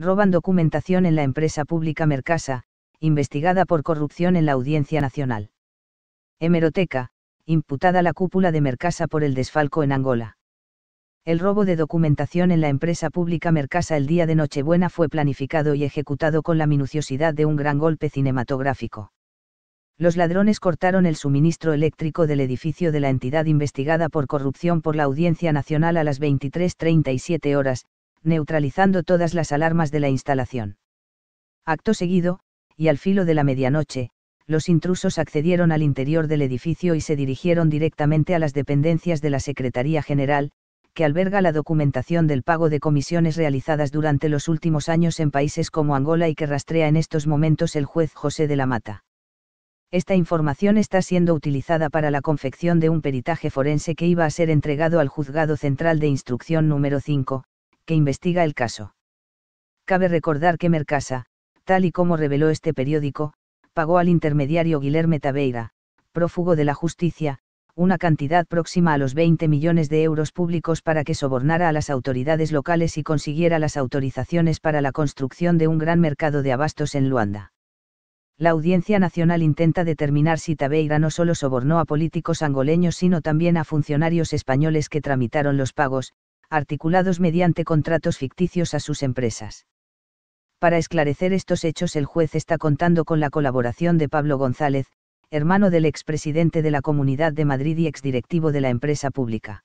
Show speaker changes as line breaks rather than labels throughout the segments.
roban documentación en la empresa pública Mercasa, investigada por corrupción en la Audiencia Nacional. Hemeroteca, imputada la cúpula de Mercasa por el desfalco en Angola. El robo de documentación en la empresa pública Mercasa el día de Nochebuena fue planificado y ejecutado con la minuciosidad de un gran golpe cinematográfico. Los ladrones cortaron el suministro eléctrico del edificio de la entidad investigada por corrupción por la Audiencia Nacional a las 23.37 horas, neutralizando todas las alarmas de la instalación. Acto seguido, y al filo de la medianoche, los intrusos accedieron al interior del edificio y se dirigieron directamente a las dependencias de la Secretaría General, que alberga la documentación del pago de comisiones realizadas durante los últimos años en países como Angola y que rastrea en estos momentos el juez José de la Mata. Esta información está siendo utilizada para la confección de un peritaje forense que iba a ser entregado al Juzgado Central de Instrucción número 5, que investiga el caso. Cabe recordar que Mercasa, tal y como reveló este periódico, pagó al intermediario Guilherme Tabeira, prófugo de la justicia, una cantidad próxima a los 20 millones de euros públicos para que sobornara a las autoridades locales y consiguiera las autorizaciones para la construcción de un gran mercado de abastos en Luanda. La Audiencia Nacional intenta determinar si Tabeira no solo sobornó a políticos angoleños sino también a funcionarios españoles que tramitaron los pagos, articulados mediante contratos ficticios a sus empresas. Para esclarecer estos hechos el juez está contando con la colaboración de Pablo González, hermano del expresidente de la Comunidad de Madrid y exdirectivo de la empresa pública.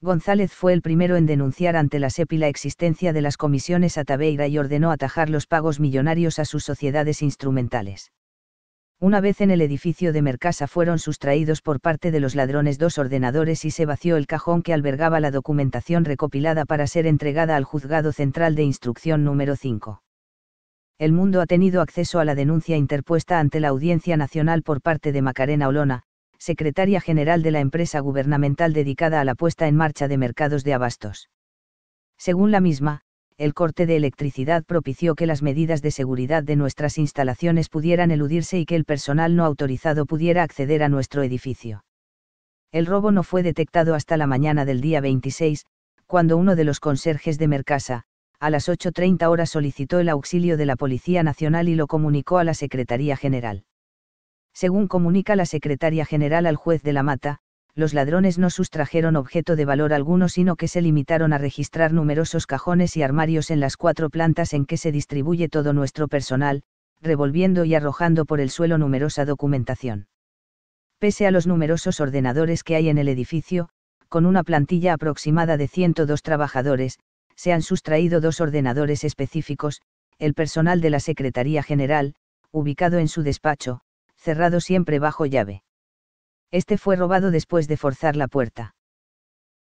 González fue el primero en denunciar ante la SEPI la existencia de las comisiones a Tabeira y ordenó atajar los pagos millonarios a sus sociedades instrumentales. Una vez en el edificio de Mercasa fueron sustraídos por parte de los ladrones dos ordenadores y se vació el cajón que albergaba la documentación recopilada para ser entregada al Juzgado Central de Instrucción número 5. El mundo ha tenido acceso a la denuncia interpuesta ante la Audiencia Nacional por parte de Macarena Olona, secretaria general de la empresa gubernamental dedicada a la puesta en marcha de mercados de abastos. Según la misma, el corte de electricidad propició que las medidas de seguridad de nuestras instalaciones pudieran eludirse y que el personal no autorizado pudiera acceder a nuestro edificio. El robo no fue detectado hasta la mañana del día 26, cuando uno de los conserjes de Mercasa, a las 8.30 horas solicitó el auxilio de la Policía Nacional y lo comunicó a la Secretaría General. Según comunica la Secretaría General al juez de la Mata, los ladrones no sustrajeron objeto de valor alguno, sino que se limitaron a registrar numerosos cajones y armarios en las cuatro plantas en que se distribuye todo nuestro personal, revolviendo y arrojando por el suelo numerosa documentación. Pese a los numerosos ordenadores que hay en el edificio, con una plantilla aproximada de 102 trabajadores, se han sustraído dos ordenadores específicos, el personal de la Secretaría General, ubicado en su despacho, cerrado siempre bajo llave. Este fue robado después de forzar la puerta.